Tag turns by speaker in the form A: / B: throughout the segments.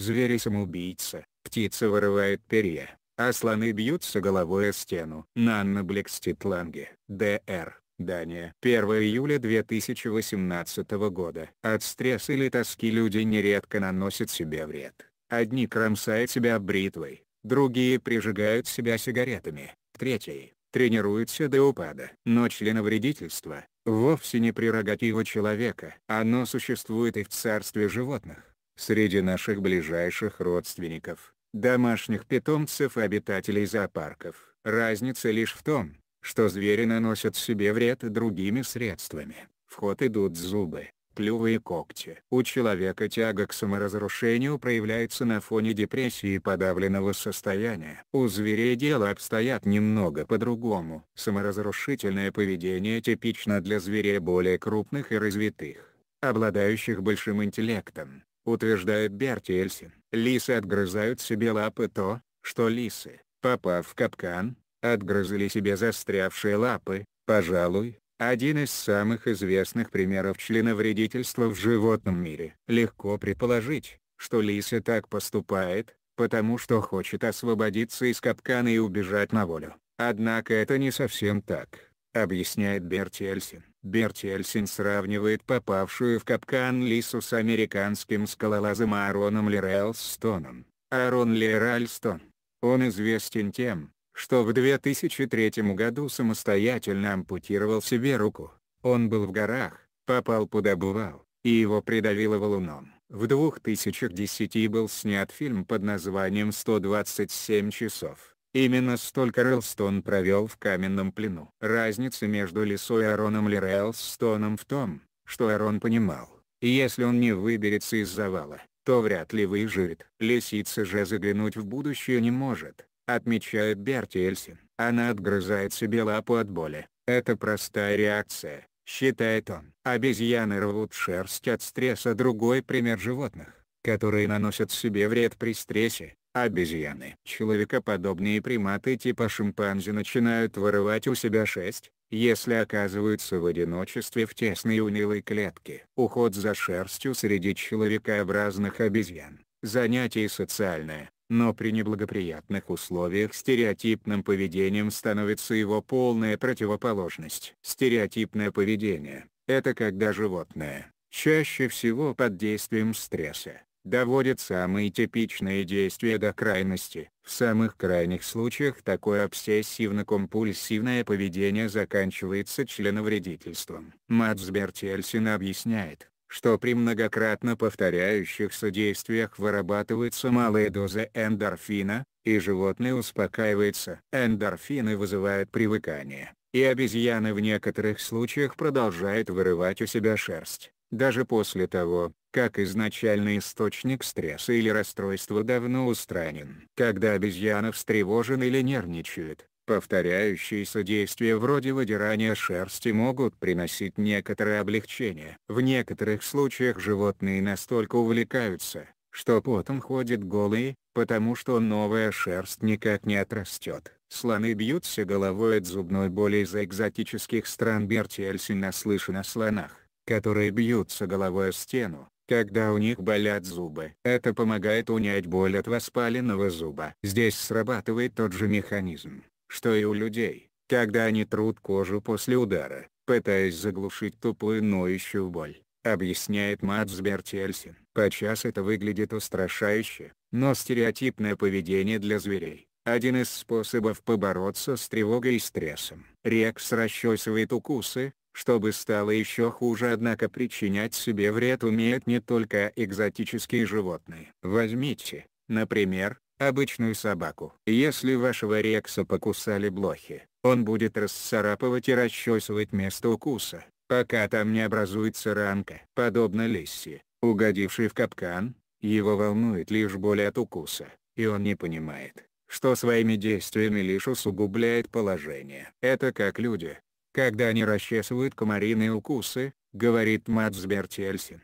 A: Звери самоубийца, птицы вырывают перья, а слоны бьются головой о стену. Нанна Блекститланге, Д.Р. Дания. 1 июля 2018 года. От стресса или тоски люди нередко наносят себе вред. Одни кромсают себя бритвой, другие прижигают себя сигаретами, третьи тренируются до упада. Но членовредительство – вовсе не прерогатива человека. Оно существует и в царстве животных среди наших ближайших родственников, домашних питомцев и обитателей зоопарков. Разница лишь в том, что звери наносят себе вред другими средствами. В ход идут зубы, клювы и когти. У человека тяга к саморазрушению проявляется на фоне депрессии и подавленного состояния. У зверей дело обстоят немного по-другому. Саморазрушительное поведение типично для зверей более крупных и развитых, обладающих большим интеллектом утверждает Берти Эльсин. Лисы отгрызают себе лапы то, что лисы, попав в капкан, отгрызли себе застрявшие лапы, пожалуй, один из самых известных примеров членовредительства в животном мире. Легко предположить, что лиса так поступает, потому что хочет освободиться из капкана и убежать на волю. Однако это не совсем так, объясняет Берти Эльсин. Берти Эльсин сравнивает попавшую в капкан лису с американским скалолазом Аароном Леральстоном. Аарон Леральстон. Он известен тем, что в 2003 году самостоятельно ампутировал себе руку. Он был в горах, попал под обвал, и его придавило валуном. В 2010 был снят фильм под названием «127 часов». Именно столько Рэлстон провел в каменном плену. Разница между Лисой и Ароном или Рэлстоном в том, что Арон понимал, если он не выберется из завала, то вряд ли выживет. Лисица же заглянуть в будущее не может, отмечает Берти Эльсин. Она отгрызает себе лапу от боли. Это простая реакция, считает он. Обезьяны рвут шерсть от стресса другой пример животных, которые наносят себе вред при стрессе. Обезьяны. Человекоподобные приматы типа шимпанзе начинают вырывать у себя шесть, если оказываются в одиночестве в тесной унылой клетке. Уход за шерстью среди человекообразных обезьян – занятие социальное, но при неблагоприятных условиях стереотипным поведением становится его полная противоположность. Стереотипное поведение – это когда животное, чаще всего под действием стресса, доводит самые типичные действия до крайности. В самых крайних случаях такое обсессивно-компульсивное поведение заканчивается членовредительством. Мац Бертельсин объясняет, что при многократно повторяющихся действиях вырабатывается малая доза эндорфина, и животное успокаивается. Эндорфины вызывают привыкание, и обезьяны в некоторых случаях продолжают вырывать у себя шерсть даже после того, как изначальный источник стресса или расстройства давно устранен. Когда обезьяна встревожена или нервничает, повторяющиеся действия вроде выдирания шерсти могут приносить некоторое облегчение. В некоторых случаях животные настолько увлекаются, что потом ходят голые, потому что новая шерсть никак не отрастет. Слоны бьются головой от зубной боли из экзотических стран Бертиэльси наслышан о слонах которые бьются головой о стену, когда у них болят зубы. Это помогает унять боль от воспаленного зуба. Здесь срабатывает тот же механизм, что и у людей, когда они трут кожу после удара, пытаясь заглушить тупую ноющую боль, объясняет Мац Бертельсин. Подчас это выглядит устрашающе, но стереотипное поведение для зверей – один из способов побороться с тревогой и стрессом. Рекс расчесывает укусы, чтобы стало еще хуже однако причинять себе вред умеют не только экзотические животные. Возьмите, например, обычную собаку. Если вашего рекса покусали блохи, он будет расцарапывать и расчесывать место укуса, пока там не образуется ранка. Подобно лисе, угодившей в капкан, его волнует лишь боль от укуса, и он не понимает, что своими действиями лишь усугубляет положение. Это как люди, когда они расчесывают комариные укусы, говорит Мадс Бертельсин.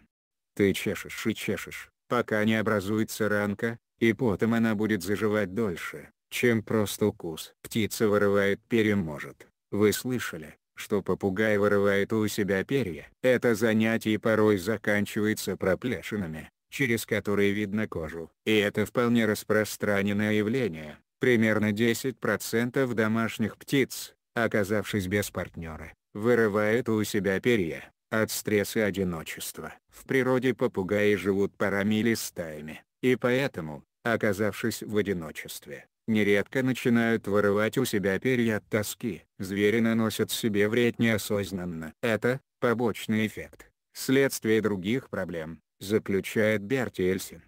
A: Ты чешешь и чешешь, пока не образуется ранка, и потом она будет заживать дольше, чем просто укус. Птица вырывает перья может. Вы слышали, что попугай вырывает у себя перья? Это занятие порой заканчивается проплешинами, через которые видно кожу. И это вполне распространенное явление. Примерно 10% домашних птиц оказавшись без партнера, вырывают у себя перья, от стресса и одиночества. В природе попугаи живут парами или стаями, и поэтому, оказавшись в одиночестве, нередко начинают вырывать у себя перья от тоски. Звери наносят себе вред неосознанно. Это, побочный эффект, следствие других проблем, заключает Берти Эльсин.